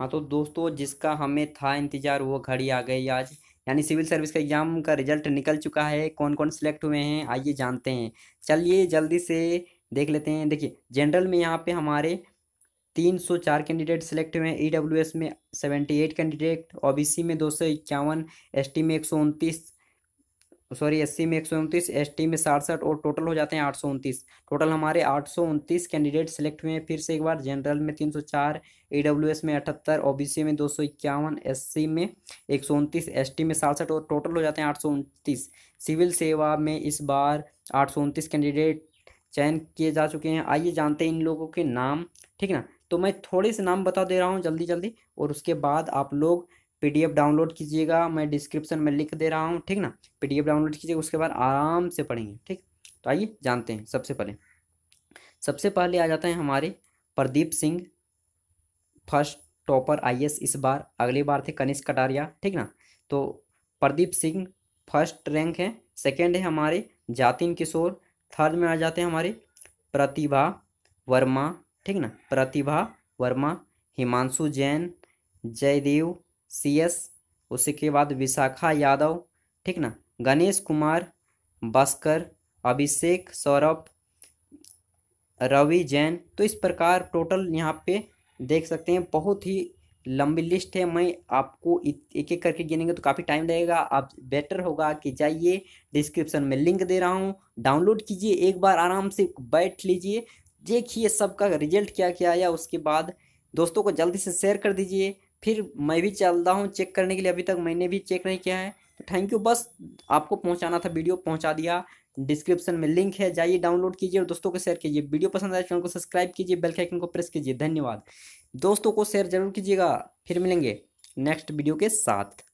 हाँ तो दोस्तों जिसका हमें था इंतजार वो घड़ी आ गई आज यानी सिविल सर्विस का एग्ज़ाम का रिजल्ट निकल चुका है कौन कौन सिलेक्ट हुए हैं आइए जानते हैं चलिए जल्दी से देख लेते हैं देखिए जनरल में यहाँ पे हमारे तीन सौ चार कैंडिडेट सिलेक्ट हुए हैं ई डब्ल्यू एस में seventy eight candidate O B C में दो सौ इक्यावन एस टी में एक सौ उनतीस सॉरी एससी में एक सौ उनतीस एस में सड़सठ और टोटल हो जाते हैं आठ सौ उनतीस टोटल हमारे आठ सौ उनतीस कैंडिडेट सेलेक्ट हुए हैं फिर से एक बार जनरल में तीन सौ चार ई डब्ल्यू एस में अठहत्तर ओ बी सी में दो सौ इक्यावन एस सी में एक सौ उनतीस एस टी में सड़सठ और टोटल हो जाते हैं आठ सौ उनतीस सिविल सेवा में इस बार आठ सौ उनतीस कैंडिडेट चयन किए जा चुके हैं आइए जानते हैं इन लोगों के नाम ठीक ना तो मैं थोड़े से नाम बता दे रहा हूँ जल्दी जल्दी और उसके बाद आप लोग पीडीएफ डाउनलोड कीजिएगा मैं डिस्क्रिप्शन में लिख दे रहा हूँ ठीक ना पीडीएफ डाउनलोड कीजिएगा उसके बाद आराम से पढ़ेंगे ठीक तो आइए जानते हैं सबसे पहले सबसे पहले आ जाते हैं हमारे प्रदीप सिंह फर्स्ट टॉपर आई इस बार अगली बार थे कनिष्क कटारिया ठीक ना तो प्रदीप सिंह फर्स्ट रैंक है सेकेंड है हमारे जातिन किशोर थर्ड में आ जाते हैं हमारे प्रतिभा वर्मा ठीक ना प्रतिभा वर्मा हिमांशु जैन जयदेव सी एस उसके बाद विशाखा यादव ठीक ना गणेश कुमार भास्कर अभिषेक सौरभ रवि जैन तो इस प्रकार टोटल यहाँ पे देख सकते हैं बहुत ही लंबी लिस्ट है मैं आपको एक एक करके गिनेंगे तो काफ़ी टाइम लगेगा आप बेटर होगा कि जाइए डिस्क्रिप्शन में लिंक दे रहा हूँ डाउनलोड कीजिए एक बार आराम से बैठ लीजिए देखिए सबका रिजल्ट क्या क्या आया उसके बाद दोस्तों को जल्दी से शेयर कर दीजिए फिर मैं भी चलता हूँ चेक करने के लिए अभी तक मैंने भी चेक नहीं किया है तो थैंक यू बस आपको पहुँचाना था वीडियो पहुँचा दिया डिस्क्रिप्शन में लिंक है जाइए डाउनलोड कीजिए और दोस्तों को शेयर कीजिए वीडियो पसंद आए चैनल को सब्सक्राइब कीजिए बेल के आइकन को प्रेस कीजिए धन्यवाद दोस्तों को शेयर जरूर कीजिएगा फिर मिलेंगे नेक्स्ट वीडियो के साथ